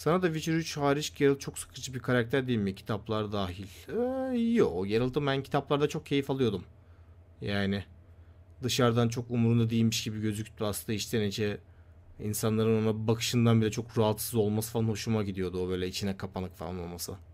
Sana da Witcher 3 hariç Geralt çok sıkıcı bir karakter değil mi? Kitaplar dahil. Ee, yo Geralt'ı ben kitaplarda çok keyif alıyordum. Yani dışarıdan çok umurunda değilmiş gibi gözüktü aslında içten içe insanların ona bakışından bile çok rahatsız olması falan hoşuma gidiyordu o böyle içine kapanık falan olması.